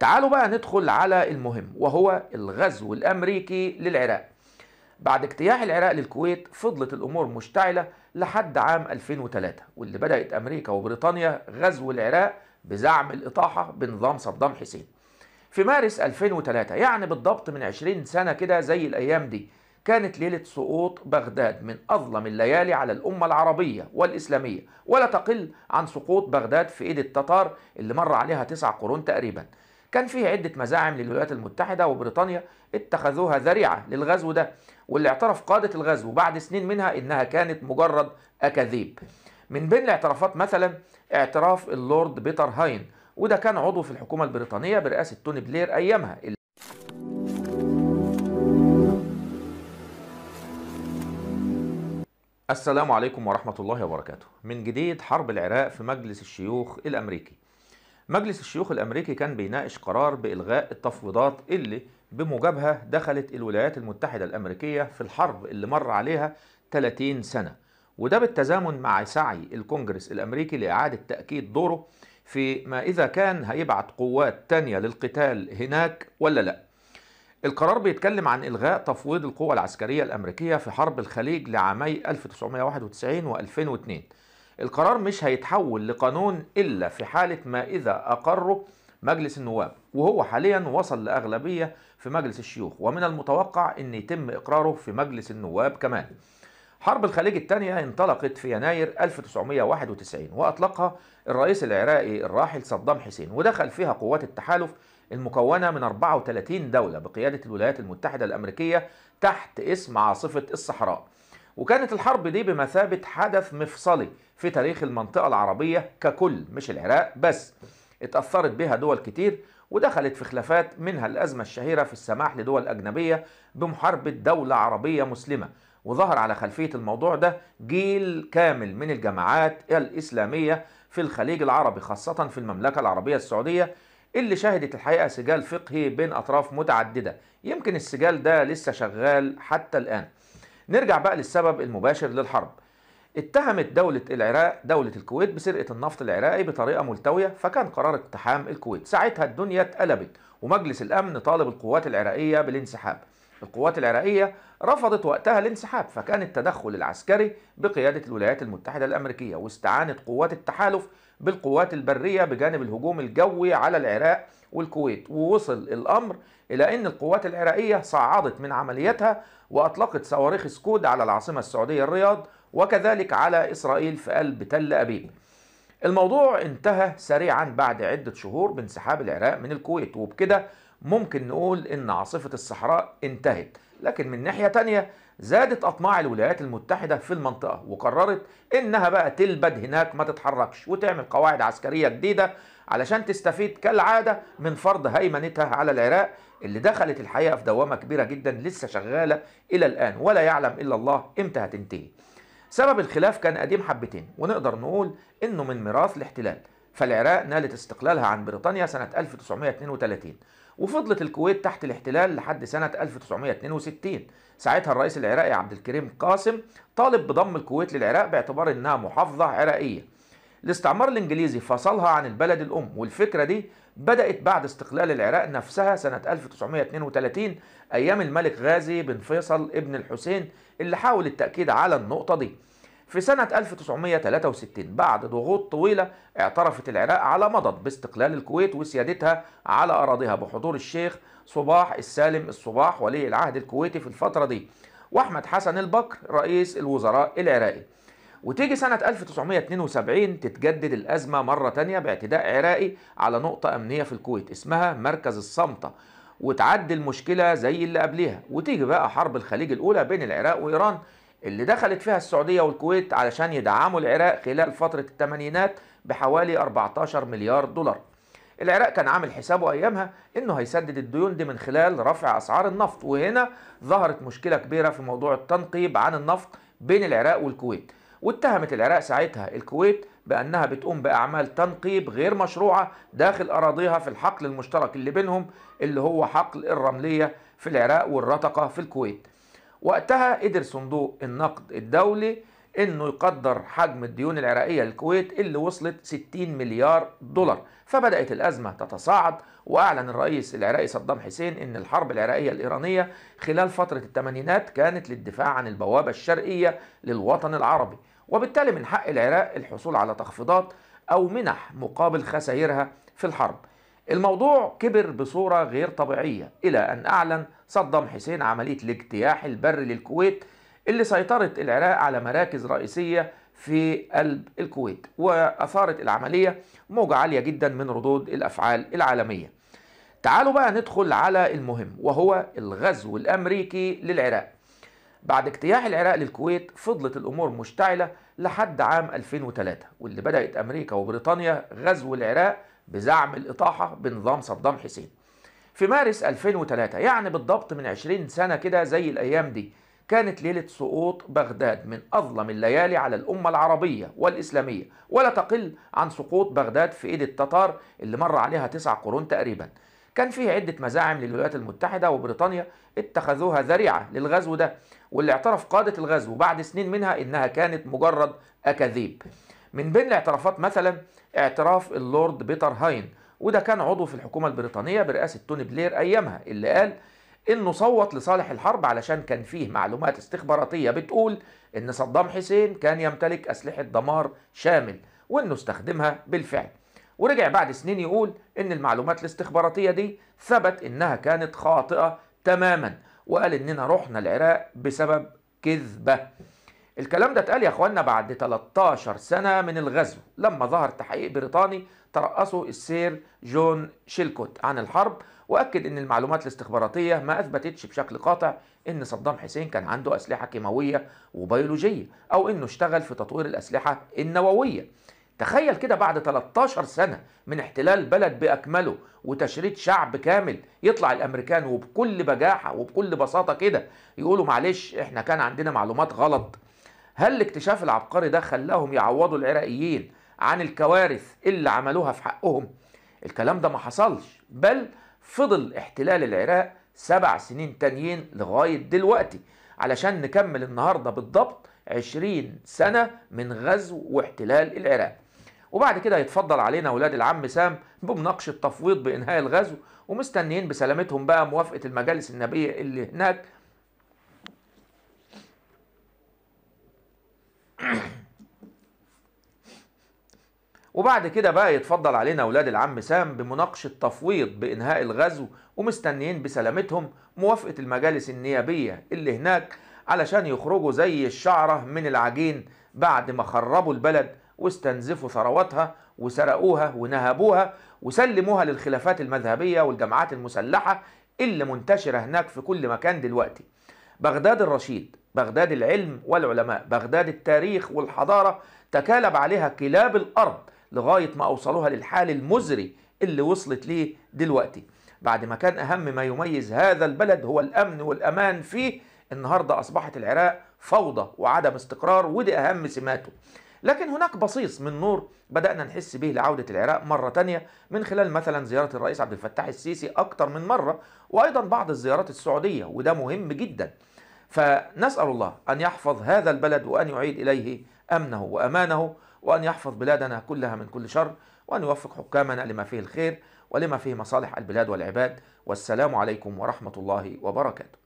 تعالوا بقى ندخل على المهم وهو الغزو الأمريكي للعراق بعد اجتياح العراق للكويت فضلت الأمور مشتعلة لحد عام 2003 واللي بدأت أمريكا وبريطانيا غزو العراق بزعم الإطاحة بنظام صدام حسين في مارس 2003 يعني بالضبط من 20 سنة كده زي الأيام دي كانت ليلة سقوط بغداد من أظلم الليالي على الأمة العربية والإسلامية ولا تقل عن سقوط بغداد في إيد التتار اللي مر عليها تسع قرون تقريباً كان فيه عدة مزاعم للولايات المتحدة وبريطانيا اتخذوها ذريعة للغزو ده واللي اعترف قادة الغزو بعد سنين منها إنها كانت مجرد أكاذيب من بين الاعترافات مثلا اعتراف اللورد بيتر هاين وده كان عضو في الحكومة البريطانية برئاسة توني بلير أيامها السلام عليكم ورحمة الله وبركاته من جديد حرب العراق في مجلس الشيوخ الأمريكي مجلس الشيوخ الأمريكي كان بيناقش قرار بإلغاء التفويضات اللي بموجبها دخلت الولايات المتحدة الأمريكية في الحرب اللي مر عليها 30 سنة وده بالتزامن مع سعي الكونجرس الأمريكي لإعادة تأكيد دوره في ما إذا كان هيبعت قوات تانية للقتال هناك ولا لأ القرار بيتكلم عن إلغاء تفويض القوى العسكرية الأمريكية في حرب الخليج لعامي 1991 و2002 القرار مش هيتحول لقانون إلا في حالة ما إذا أقره مجلس النواب وهو حاليا وصل لأغلبية في مجلس الشيوخ ومن المتوقع أن يتم إقراره في مجلس النواب كمان حرب الخليج الثانية انطلقت في يناير 1991 وأطلقها الرئيس العراقي الراحل صدام حسين ودخل فيها قوات التحالف المكونة من 34 دولة بقيادة الولايات المتحدة الأمريكية تحت اسم عاصفة الصحراء وكانت الحرب دي بمثابة حدث مفصلي في تاريخ المنطقة العربية ككل مش العراق بس اتأثرت بها دول كتير ودخلت في خلافات منها الأزمة الشهيرة في السماح لدول أجنبية بمحاربة دولة عربية مسلمة وظهر على خلفية الموضوع ده جيل كامل من الجماعات الإسلامية في الخليج العربي خاصة في المملكة العربية السعودية اللي شهدت الحقيقة سجال فقهي بين أطراف متعددة يمكن السجال ده لسه شغال حتى الآن نرجع بقى للسبب المباشر للحرب اتهمت دولة العراق دولة الكويت بسرقة النفط العراقي بطريقة ملتوية فكان قرار اقتحام الكويت ساعتها الدنيا اتقلبت ومجلس الأمن طالب القوات العراقية بالانسحاب القوات العراقية رفضت وقتها الانسحاب فكان التدخل العسكري بقيادة الولايات المتحدة الأمريكية واستعانت قوات التحالف بالقوات البرية بجانب الهجوم الجوي على العراق والكويت ووصل الأمر إلى أن القوات العراقية صعدت من عملياتها وأطلقت صواريخ سكود على العاصمة السعودية الرياض وكذلك على إسرائيل في قلب تل أبيب الموضوع انتهى سريعا بعد عدة شهور بانسحاب العراق من الكويت وبكده ممكن نقول إن عاصفة الصحراء انتهت لكن من ناحية تانية زادت أطماع الولايات المتحدة في المنطقة وقررت إنها بقى تلبد هناك ما تتحركش وتعمل قواعد عسكرية جديدة علشان تستفيد كالعادة من فرض هيمنتها على العراق اللي دخلت الحقيقة في دوامة كبيرة جدا لسه شغالة إلى الآن ولا يعلم إلا الله إمتى هتنتهي سبب الخلاف كان قديم حبتين ونقدر نقول إنه من ميراث الاحتلال فالعراق نالت استقلالها عن بريطانيا سنة 1932 وفضلت الكويت تحت الاحتلال لحد سنة 1962 ساعتها الرئيس العراقي عبد الكريم قاسم طالب بضم الكويت للعراق باعتبار إنها محافظة عراقية الاستعمار الإنجليزي فصلها عن البلد الأم والفكرة دي بدأت بعد استقلال العراق نفسها سنة 1932 أيام الملك غازي بن فيصل ابن الحسين اللي حاول التأكيد على النقطة دي في سنة 1963 بعد ضغوط طويلة اعترفت العراق على مضض باستقلال الكويت وسيادتها على أراضيها بحضور الشيخ صباح السالم الصباح ولي العهد الكويتي في الفترة دي وأحمد حسن البكر رئيس الوزراء العراقي وتيجي سنة 1972 تتجدد الأزمة مرة تانية باعتداء عراقي على نقطة أمنية في الكويت اسمها مركز الصمتة وتعدي المشكلة زي اللي قبليها وتيجي بقى حرب الخليج الأولى بين العراق وإيران اللي دخلت فيها السعودية والكويت علشان يدعموا العراق خلال فترة الثمانينات بحوالي 14 مليار دولار العراق كان عامل حسابه أيامها إنه هيسدد الديون دي من خلال رفع أسعار النفط وهنا ظهرت مشكلة كبيرة في موضوع التنقيب عن النفط بين العراق والكويت واتهمت العراق ساعتها الكويت بأنها بتقوم بأعمال تنقيب غير مشروعة داخل أراضيها في الحقل المشترك اللي بينهم اللي هو حقل الرملية في العراق والرتقة في الكويت وقتها قدر صندوق النقد الدولي انه يقدر حجم الديون العراقيه للكويت اللي وصلت 60 مليار دولار فبدات الازمه تتصاعد واعلن الرئيس العراقي صدام حسين ان الحرب العراقيه الايرانيه خلال فتره الثمانينات كانت للدفاع عن البوابه الشرقيه للوطن العربي وبالتالي من حق العراق الحصول على تخفيضات او منح مقابل خسائرها في الحرب الموضوع كبر بصوره غير طبيعيه الى ان اعلن صدام حسين عمليه الاجتياح البري للكويت اللي سيطرت العراق على مراكز رئيسية في قلب الكويت وأثارت العملية موجة عالية جدا من ردود الأفعال العالمية تعالوا بقى ندخل على المهم وهو الغزو الأمريكي للعراق بعد اجتياح العراق للكويت فضلت الأمور مشتعلة لحد عام 2003 واللي بدأت أمريكا وبريطانيا غزو العراق بزعم الإطاحة بنظام صدام حسين في مارس 2003 يعني بالضبط من 20 سنة كده زي الأيام دي كانت ليلة سقوط بغداد من أظلم الليالي على الأمة العربية والإسلامية ولا تقل عن سقوط بغداد في إيد التتار اللي مر عليها تسع قرون تقريبا كان فيه عدة مزاعم للولايات المتحدة وبريطانيا اتخذوها ذريعة للغزو ده واللي اعترف قادة الغزو بعد سنين منها إنها كانت مجرد أكاذيب من بين الاعترافات مثلا اعتراف اللورد بيتر هاين وده كان عضو في الحكومة البريطانية برئاسة توني بلير أيامها اللي قال انه صوت لصالح الحرب علشان كان فيه معلومات استخباراتيه بتقول ان صدام حسين كان يمتلك اسلحه دمار شامل وانه استخدمها بالفعل ورجع بعد سنين يقول ان المعلومات الاستخباراتيه دي ثبت انها كانت خاطئه تماما وقال اننا رحنا العراق بسبب كذبه الكلام ده اتقال يا اخوانا بعد 13 سنة من الغزو لما ظهر تحقيق بريطاني ترأسه السير جون شيلكوت عن الحرب وأكد أن المعلومات الاستخباراتية ما أثبتتش بشكل قاطع أن صدام حسين كان عنده أسلحة كيماوية وبيولوجية أو أنه اشتغل في تطوير الأسلحة النووية تخيل كده بعد 13 سنة من احتلال بلد بأكمله وتشريد شعب كامل يطلع الأمريكان وبكل بجاحة وبكل بساطة كده يقولوا معلش احنا كان عندنا معلومات غلط هل الاكتشاف العبقري ده خلاهم يعوضوا العراقيين عن الكوارث اللي عملوها في حقهم الكلام ده ما حصلش بل فضل احتلال العراق سبع سنين تانيين لغاية دلوقتي علشان نكمل النهاردة بالضبط عشرين سنة من غزو واحتلال العراق وبعد كده يتفضل علينا ولاد العم سام بمناقشة تفويض بإنهاء الغزو ومستنيين بسلامتهم بقى موافقة المجالس النبية اللي هناك وبعد كده بقى يتفضل علينا أولاد العم سام بمناقشة تفويض بإنهاء الغزو ومستنيين بسلامتهم موافقة المجالس النيابية اللي هناك علشان يخرجوا زي الشعرة من العجين بعد ما خربوا البلد واستنزفوا ثرواتها وسرقوها ونهبوها وسلموها للخلافات المذهبية والجماعات المسلحة اللي منتشرة هناك في كل مكان دلوقتي بغداد الرشيد بغداد العلم والعلماء بغداد التاريخ والحضارة تكالب عليها كلاب الأرض لغاية ما أوصلوها للحال المزري اللي وصلت ليه دلوقتي بعد ما كان أهم ما يميز هذا البلد هو الأمن والأمان فيه النهاردة أصبحت العراق فوضى وعدم استقرار ودي أهم سماته لكن هناك بصيص من نور بدأنا نحس به لعودة العراق مرة تانية من خلال مثلا زيارة الرئيس عبد الفتاح السيسي أكتر من مرة وأيضا بعض الزيارات السعودية وده مهم جدا فنسأل الله أن يحفظ هذا البلد وأن يعيد إليه أمنه وأمانه وأن يحفظ بلادنا كلها من كل شر وأن يوفق حكامنا لما فيه الخير ولما فيه مصالح البلاد والعباد والسلام عليكم ورحمة الله وبركاته